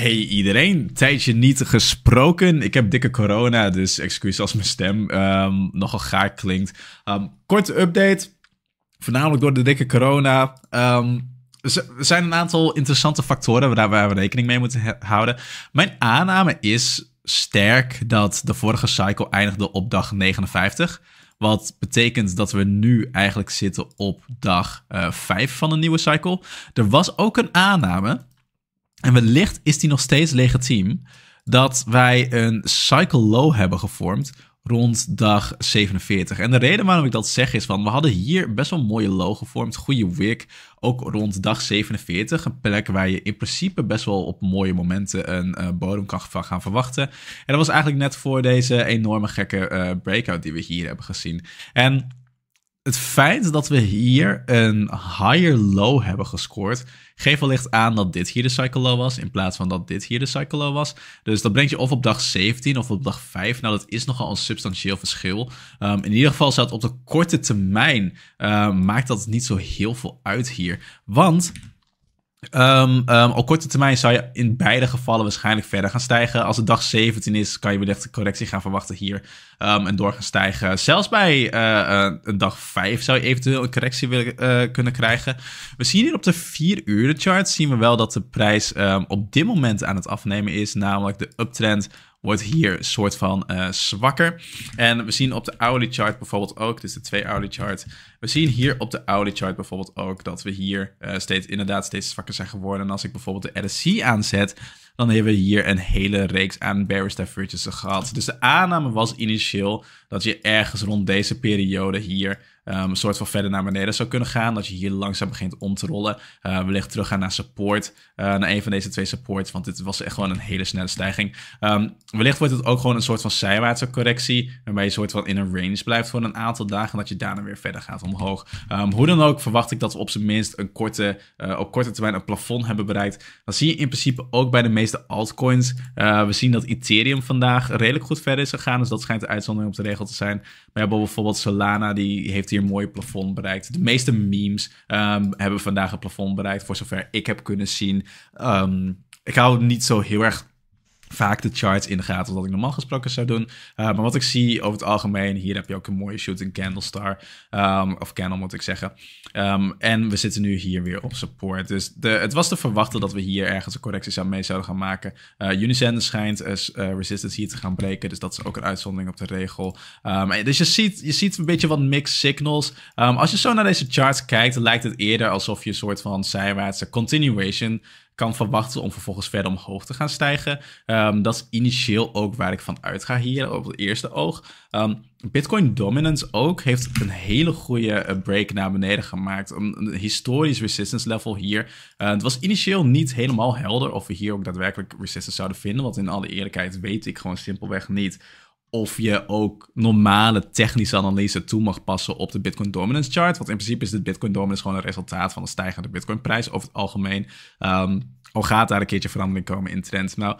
Hey iedereen, tijdje niet gesproken. Ik heb dikke corona, dus excuus als mijn stem ehm, nogal gaar klinkt. Ehm, korte update, voornamelijk door de dikke corona. Um, er zijn een aantal interessante factoren waar we rekening mee moeten houden. Mijn aanname is sterk dat de vorige cycle eindigde op dag 59. Wat betekent dat we nu eigenlijk zitten op dag 5 eh, van de nieuwe cycle. Er was ook een aanname en wellicht is die nog steeds legitiem dat wij een cycle low hebben gevormd rond dag 47. En de reden waarom ik dat zeg is van we hadden hier best wel een mooie low gevormd, goede wick, ook rond dag 47, een plek waar je in principe best wel op mooie momenten een uh, bodem kan gaan verwachten. En dat was eigenlijk net voor deze enorme gekke eh, breakout die we hier hebben gezien. En het feit dat we hier een higher low hebben gescoord, geeft wellicht aan dat dit hier de cycle low was, in plaats van dat dit hier de cycle low was. Dus dat brengt je of op dag 17 of op dag 5. Nou, dat is nogal een substantieel verschil. Ehm, in ieder geval zat op de korte termijn, uh, maakt dat niet zo heel veel uit hier. Want Um, op korte termijn zou je in beide gevallen waarschijnlijk verder gaan stijgen. Als het dag 17 is, kan je wellicht een correctie gaan verwachten hier. Ehm, en door gaan stijgen. Zelfs bij eh, eh, een dag 5 zou je eventueel een correctie willen, eh, kunnen krijgen. We zien hier op de 4 uur chart zien we wel dat de prijs op dit moment aan het afnemen is. Namelijk de uptrend wordt hier een soort van eh, zwakker. En we zien op de hourly chart bijvoorbeeld ook, dus de twee hourly chart. We zien hier op de hourly chart bijvoorbeeld ook dat we hier eh, steeds, inderdaad steeds zwakker zijn geworden. En als ik bijvoorbeeld de RSI aanzet, dan hebben we hier een hele reeks aan bearish divergences gehad. Dus de aanname was initieel dat je ergens rond deze periode hier ehm, een soort van verder naar beneden zou kunnen gaan. Dat je hier langzaam begint om te rollen. Eh, wellicht teruggaan naar support, uh, naar een van deze twee supports, want dit was echt gewoon een hele snelle stijging. Um, wellicht wordt het ook gewoon een soort van zijwaartse correctie, waarbij je soort van in een range blijft voor een aantal dagen en dat je daarna weer verder gaat omhoog. Ehm, hoe dan ook verwacht ik dat we op zijn minst een korte, eh, op korte termijn een plafond hebben bereikt. Dan zie je in principe ook bij de meeste de altcoins. Eh, we zien dat Ethereum vandaag redelijk goed verder is gegaan. Dus dat schijnt de uitzondering op de regel te zijn. Maar hebben bijvoorbeeld Solana, die heeft hier een mooi plafond bereikt. De meeste memes ehm, hebben vandaag een plafond bereikt, voor zover ik heb kunnen zien. Ehm, ik hou niet zo heel erg vaak de charts in de gaten ik normaal gesproken zou doen. Eh, maar wat ik zie over het algemeen, hier heb je ook een mooie shooting candle Candlestar. Ehm, of Candle moet ik zeggen. Ehm, en we zitten nu hier weer op support. Dus de, het was te verwachten dat we hier ergens een correctie aan mee zouden gaan maken. Uh, schijnt als eh, resistance hier te gaan breken. Dus dat is ook een uitzondering op de regel. Ehm, dus je ziet, je ziet een beetje wat mixed signals. als je zo naar deze charts kijkt, lijkt het eerder alsof je een soort van zijwaartse continuation kan verwachten om vervolgens verder omhoog te gaan stijgen. Ehm, dat is initieel ook waar ik van uitga hier op het eerste oog. Ehm, Bitcoin Dominance ook heeft een hele goede eh, break naar beneden gemaakt. Een, een historisch resistance level hier. Eh, het was initieel niet helemaal helder of we hier ook daadwerkelijk resistance zouden vinden. Want in alle eerlijkheid weet ik gewoon simpelweg niet of je ook normale technische analyse toe mag passen op de Bitcoin Dominance Chart. Want in principe is de Bitcoin Dominance gewoon een resultaat van een stijgende Bitcoin prijs over het algemeen. Um, al gaat daar een keertje verandering komen in trend. Nou,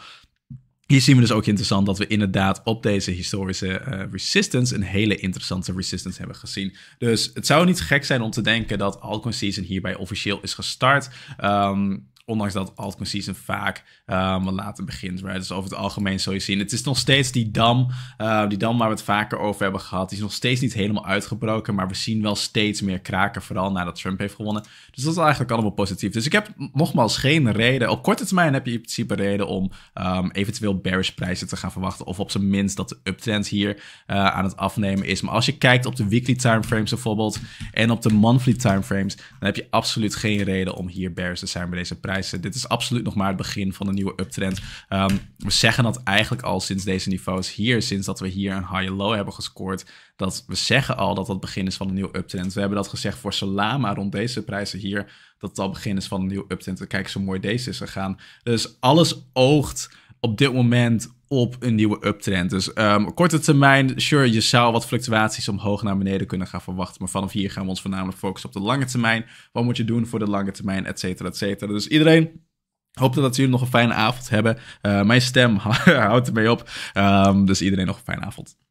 hier zien we dus ook interessant dat we inderdaad op deze historische eh, resistance een hele interessante resistance hebben gezien. Dus het zou niet gek zijn om te denken dat Alcoin season hierbij officieel is gestart. Um, ondanks dat Altcoin Season vaak um, later begint. Right? Dus over het algemeen zo je zien. Het is nog steeds die dam, eh, die dam waar we het vaker over hebben gehad. Die is nog steeds niet helemaal uitgebroken. Maar we zien wel steeds meer kraken. Vooral nadat Trump heeft gewonnen. Dus dat is eigenlijk allemaal positief. Dus ik heb nogmaals geen reden. Op korte termijn heb je in principe reden om ehm, eventueel bearish prijzen te gaan verwachten. Of op zijn minst dat de uptrend hier eh, aan het afnemen is. Maar als je kijkt op de weekly timeframes bijvoorbeeld. En op de monthly timeframes. Dan heb je absoluut geen reden om hier bearish te zijn bij deze prijs. Dit is absoluut nog maar het begin van een nieuwe uptrend. Ehm, we zeggen dat eigenlijk al sinds deze niveaus hier, sinds dat we hier een high-low hebben gescoord, dat we zeggen al dat dat begin is van een nieuwe uptrend. We hebben dat gezegd voor salama, rond deze prijzen hier, dat het al begin is van een nieuwe uptrend. Kijk zo mooi deze is gegaan. Dus alles oogt op dit moment op een nieuwe uptrend. Dus ehm, korte termijn, sure, je zou wat fluctuaties omhoog naar beneden kunnen gaan verwachten. Maar vanaf hier gaan we ons voornamelijk focussen op de lange termijn. Wat moet je doen voor de lange termijn, et cetera, et cetera. Dus iedereen, hoop dat jullie nog een fijne avond hebben. Eh, mijn stem houdt ermee op. Ehm, dus iedereen nog een fijne avond.